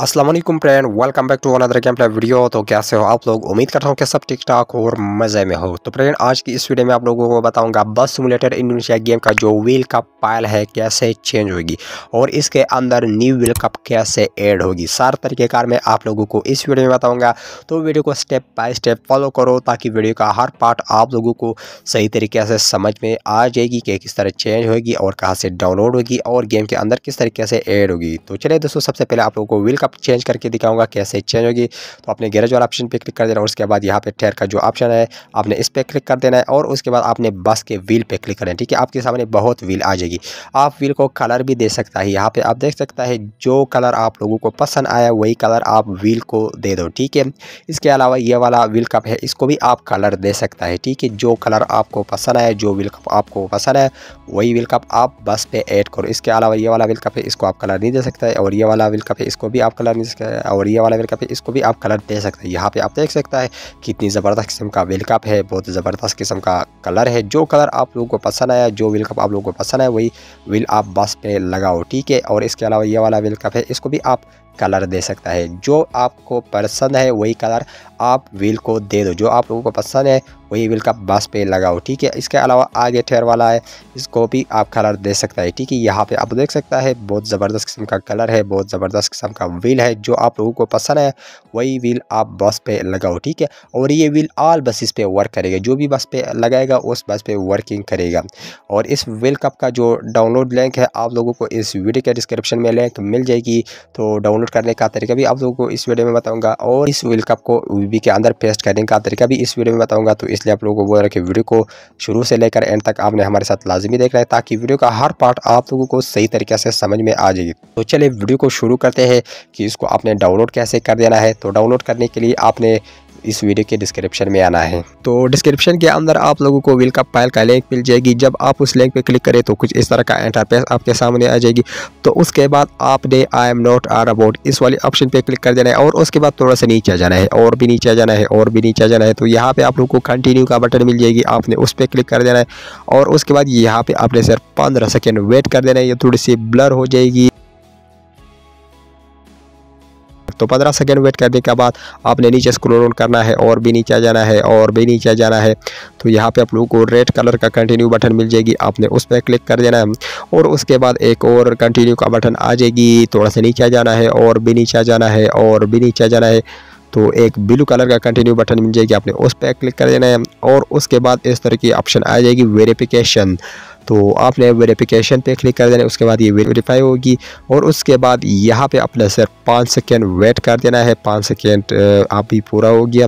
Aslam friend welcome back to another camp video तो कैसे हो आप लोग उम्मीद करता हूँ कि सब ठीक ठाक और मज़े में हो तो फ्रेंड आज की इस वीडियो में आप लोगों को बताऊंगा बस सिमुलेटर इंडोनेशिया गेम का जो व्हील कप पायल है कैसे चेंज होगी और इसके अंदर न्यू व्हील कप कैसे ऐड होगी सारे तरीक़ेकार मैं आप लोगों को इस वीडियो में बताऊँगा तो वीडियो को स्टेप बाय स्टेप फॉलो करो ताकि वीडियो का हर पार्ट आप लोगों को सही तरीके से समझ में आ जाएगी कि किस तरह चेंज होगी और कहाँ से डाउनलोड होगी और गेम के अंदर किस तरीके से ऐड होगी तो चलिए दोस्तों सबसे पहले आप लोगों को व्हील आपका चेंज करके दिखाऊंगा कैसे चेंज होगी तो आपने गैरेज वाला ऑप्शन पे क्लिक कर देना और उसके बाद यहाँ पे टायर का जो ऑप्शन है आपने इस पर क्लिक कर देना है और उसके बाद आपने बस के व्हील पे क्लिक करना है ठीक है आपके सामने बहुत व्हील आ जाएगी आप व्हील को कलर भी दे सकता है यहाँ पर आप देख सकता है जो कलर आप लोगों को पसंद आया वही कलर आप व्हील को दे दो ठीक है इसके अलावा ये वाला व्हील कप है इसको भी आप कलर दे सकता है ठीक है जो कलर आपको पसंद आया जो व्हील कप आपको पसंद है वही व्हील कप आप बस पे ऐड करो इसके अलावा ये वाला व्हील कप है इसको आप कलर नहीं दे सकता है और ये वाला व्हील कप है इसको भी आप कलर और ये वाला वेलकप है इसको भी आप कलर दे सकते हैं यहाँ पे आप देख सकता है कितनी ज़बरदस्त किस्म का वेलकप है बहुत ज़बरदस्त किस्म का कलर है जो कलर आप लोगों को पसंद आया जो वेलकप आप लोगों को पसंद आया वही विल आप बस पे लगाओ ठीक है और इसके अलावा ये वाला वेलकप है इसको भी आप कलर दे सकता है जो आपको पसंद है वही कलर आप व्हील को दे दो जो आप लोगों को पसंद है वही व्हील का बस पे लगाओ ठीक है इसके अलावा आगे ठेर वाला है इसको भी आप कलर दे सकता है ठीक है यहाँ पे आप देख सकता है बहुत ज़बरदस्त किस्म का कलर है बहुत ज़बरदस्त किस्म का व्हील है जो आप लोगों को पसंद है वही व्हील आप बस पे लगाओ ठीक है और ये व्हील आल बसेस पे वर्क करेगा जो भी बस पे लगाएगा उस बस पे वर्किंग करेगा और इस व्हील कप का जो डाउनलोड लिंक है आप लोगों को इस वीडियो के डिस्क्रिप्शन में लिंक मिल जाएगी तो डाउनलोड डाउनलोड करने का तरीका भी आप लोगों को इस वीडियो में बताऊंगा और इस व्हील कप को वीवी के अंदर पेस्ट करने का तरीका भी इस वीडियो में बताऊंगा तो इसलिए आप लोगों को बोल रहा कि वीडियो को शुरू से लेकर एंड तक आपने हमारे साथ लाजमी देखना है ताकि वीडियो का हर पार्ट आप लोगों को सही तरीके से समझ में आ जाएगी तो चलिए वीडियो को शुरू करते हैं कि इसको आपने डाउनलोड कैसे कर देना है तो डाउनलोड करने के लिए आपने इस वीडियो के डिस्क्रिप्शन में आना है तो डिस्क्रिप्शन के अंदर आप लोगों को विल का पायल का लिंक मिल जाएगी जब आप उस लिंक पर क्लिक करें तो कुछ इस तरह का एंटरपेस आपके सामने आ जाएगी तो उसके बाद आपने I am not a robot इस वाले ऑप्शन पर क्लिक कर देना है और उसके बाद थोड़ा सा नीचे जाना है और भी नीचे आ जाना है और भी नीचे आ जाना है तो यहाँ पर आप लोग को कंटिन्यू का बटन मिल जाएगी आपने उस पर क्लिक कर देना है और उसके बाद यहाँ पर आपने सिर्फ पंद्रह सेकेंड वेट कर देना है ये थोड़ी सी ब्लर हो जाएगी तो पंद्रह सेकेंड वेट करने के बाद आपने नीचे स्क्रोल करना है और भी नीचे जाना है और भी नीचे जाना है तो यहाँ पर आप लोगों को रेड कलर का कंटिन्यू बटन मिल जाएगी आपने उस पर क्लिक कर देना है और उसके बाद एक और कंटिन्यू का बटन आ जाएगी थोड़ा सा नीचे जाना है और भी नीचे जाना है और भी नीचे जाना है तो एक ब्लू कलर का कंटिन्यू बटन मिल जाएगी आपने उस पर क्लिक कर देना है और उसके बाद इस तरह की ऑप्शन आ जाएगी वेरिफिकेशन तो आपने वेरीफिकेशन पे क्लिक कर देना उसके बाद ये वेरीफाई होगी और उसके बाद यहाँ पे अपना सिर्फ पाँच सेकेंड वेट कर देना है पाँच सेकेंड आप भी पूरा हो गया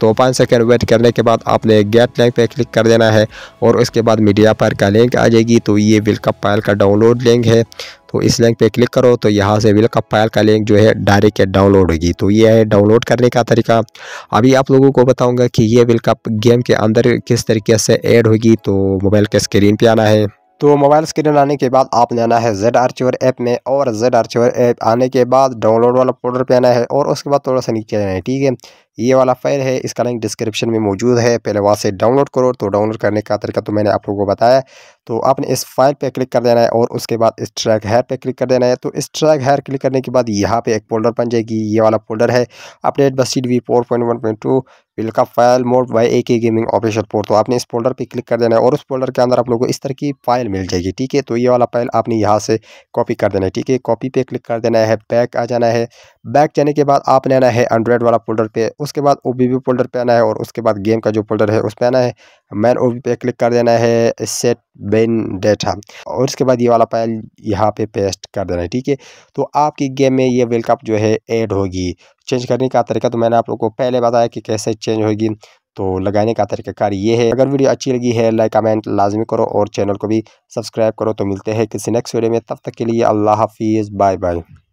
तो पाँच सेकेंड वेट करने के बाद आपने गेट लिंक पे क्लिक कर देना है और उसके बाद मीडिया पर का लिंक आ जाएगी तो ये विल्कअप पायल का डाउनलोड लिंक है तो इस लिंक पे क्लिक करो तो यहाँ से वेलकम फाइल का लिंक जो है डायरेक्ट डाउनलोड होगी तो ये है डाउनलोड करने का तरीका अभी आप लोगों को बताऊँगा कि ये वेलकम गेम के अंदर किस तरीके से ऐड होगी तो मोबाइल के स्क्रीन पर आना है तो मोबाइल स्क्रीन आने के बाद आपने आना है जेड आर्चर ऐप में और जेड आर्चर ऐप आने के बाद डाउनलोड वाला पोर्डर पे आना है और उसके बाद थोड़ा सा नीचे आना है ठीक है ये वाला फाइल है इसका लिंक डिस्क्रिप्शन में मौजूद है पहले वहाँ से डाउनलोड करो तो डाउनलोड करने का तरीका तो मैंने आप लोगों को बताया तो आपने इस फाइल पे क्लिक कर देना है और उसके बाद इस ट्रैक हेयर पे क्लिक कर देना है तो इस ट्रैक हेयर क्लिक करने के बाद यहाँ पे एक फोल्डर बन जाएगी ये वाला फोल्डर है update bus T V four point one point two का file mod by A K gaming official port तो आपने इस फोल्डर पे क्लिक कर देना है और उस फोल्डर के अंदर आप लोगों को इस तरह की फाइल मिल जाएगी ठीक है तो ये वाला फाइल आपने यहाँ से कॉपी कर देना है ठीक है कॉपी पे क्लिक कर देना है बैक आ जाना है बैक जाने के बाद आपने आना है एंड्रॉयड वाला फोल्डर पे उसके बाद ओ बी फोल्डर पे आना है और उसके बाद गेम का जो फोल्डर है उस पर आना है मैन ओ पे क्लिक कर देना है सेट बेन डेटा और इसके बाद ये वाला फाइल यहाँ पे पेस्ट कर देना है ठीक है तो आपकी गेम में ये वर्ल्ड कप जो है एड होगी चेंज करने का तरीका तो मैंने आप लोग को पहले बताया कि कैसे चेंज होगी तो लगाने का तरीकाकार ये है अगर वीडियो अच्छी लगी है लाइक कमेंट लाजमी करो और चैनल को भी सब्सक्राइब करो तो मिलते हैं किसी नेक्स्ट वीडियो में तब तक के लिए अल्लाह हाफिज़ बाय बाय